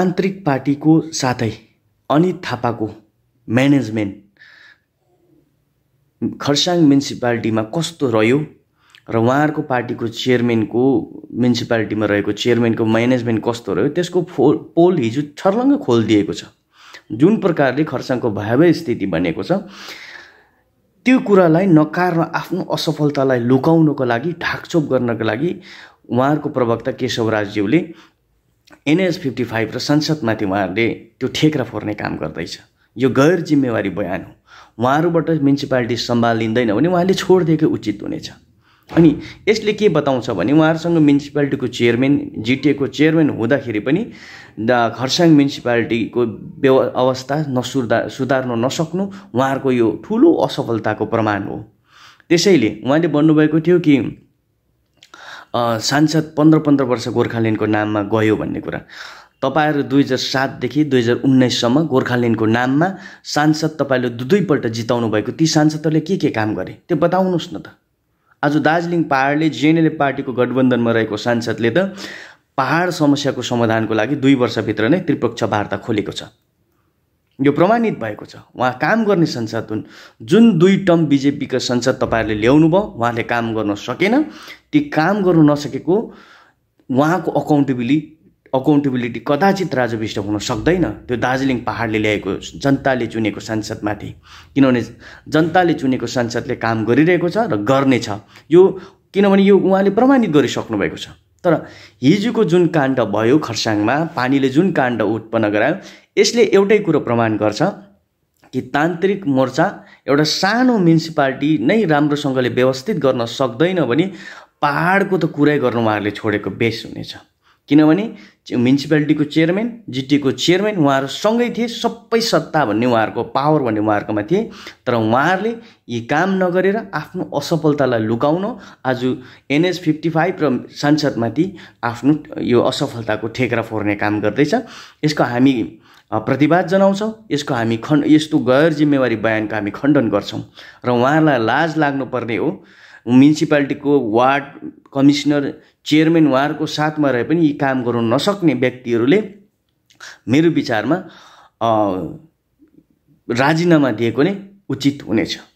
तान्त्रिक पार्टीको साथै अनित थापाको म्यानेजमेन्ट खरसाङ म्युनिसिपालिटीमा कस्तो रह्यो र उहाँहरूको पार्टीको चेयरमेनको म्युनिसिपालिटीमा रहेको चेयरमेनको म्यानेजमेन्ट कस्तो रह्यो त्यसको फो पोल हिजो छर्लङ्ग खोलिदिएको छ जुन प्रकारले खरसाङको भयावह स्थिति बनेको छ त्यो कुरालाई नकार्न आफ्नो असफलतालाई लुकाउनको लागि ढाकछोप गर्नको लागि उहाँहरूको प्रवक्ता केशव राजज्यूले एनएस फिफ्टी फाइभ र संसदमाथि उहाँहरूले त्यो ठेक्रा फोर्ने काम गर्दैछ यो गैर जिम्मेवारी बयान हो उहाँहरूबाट म्युनिसिपालिटी सम्हालिँदैन भने उहाँले छोडिदिएकै उचित हुनेछ अनि यसले के बताउँछ भने उहाँहरूसँग म्युनिसिपालिटीको चेयरमेन जिटिएको चेयरमेन हुँदाखेरि पनि खरसाङ म्युनिसिपालिटीको व्यव अवस्था नसुधा सुधार्न नसक्नु उहाँहरूको यो ठुलो असफलताको प्रमाण हो त्यसैले उहाँले भन्नुभएको थियो कि सांसद पन्ध्र पन्ध्र वर्ष गोर्खाल्यान्डको नाममा गयो भन्ने कुरा तपाईँहरू दुई हजार सातदेखि दुई हजार उन्नाइससम्म गोर्खाल्यान्डको नाममा सांसद तपाईँले दुई दुईपल्ट जिताउनु भएको ती सांसदहरूले के के काम गरे त्यो बताउनुहोस् न त आज दार्जिलिङ पाहाडले जेएनएलएफ पार्टीको गठबन्धनमा रहेको सांसदले त पाहाड समस्याको समाधानको लागि दुई वर्षभित्र नै त्रिपक्ष वार्ता खोलेको छ यो प्रमाणित भएको छ उहाँ काम गर्ने संसद हुन् जुन दुई टर्म बिजेपीको संसद तपाईँहरूले ल्याउनु भयो उहाँले काम गर्न सकेन ती काम गर्नु नसकेको उहाँको अकाउन्टेबिलिटी अकाउन्टेबिलिटी कदाचित राजविष्ट हुन सक्दैन त्यो दार्जिलिङ पाहाडले ल्याएको जनताले चुनेको सांसदमाथि किनभने जनताले चुनेको सांसदले काम गरिरहेको छ र गर्नेछ यो किनभने यो उहाँले प्रमाणित गरिसक्नु भएको छ तर हिजोको जुन काण्ड भयो खरसाङमा पानीले जुन काण्ड उत्पन्न गरायो यसले एउटै कुरो प्रमाण गर्छ कि तान्त्रिक मोर्चा एउटा सानो म्युनिसिपालिटी नै राम्रोसँगले व्यवस्थित गर्न सक्दैन भने पाहाडको त कुरै गर्न उहाँहरूले छोडेको बेस हुनेछ किनभने म्युनिसिपालिटीको चेयरमेन जिटिएको चेयरमेन उहाँहरू सँगै थिए सबै सत्ता भन्ने उहाँहरूको पावर भन्ने उहाँहरूकोमा थिए तर उहाँहरूले यी काम नगरेर आफ्नो असफलतालाई लुकाउन आज एनएस फिफ्टी फाइभ र सांसदमाथि आफ्नो यो असफलताको ठेक्रा फोर्ने काम गर्दैछ यसको हामी प्रतिवाद जनाउँछौँ यसको हामी खण्ड यस्तो गैर जिम्मेवारी बयानको हामी खण्डन गर्छौँ र उहाँहरूलाई लाज लाग्नुपर्ने हो म्युनिसिपालिटीको वार्ड कमिसनर चेयरमेन उहाँहरूको साथमा रहे पनि यी काम गर्नु नसक्ने व्यक्तिहरूले मेरो विचारमा राजीनामा दिएको नै उचित हुनेछ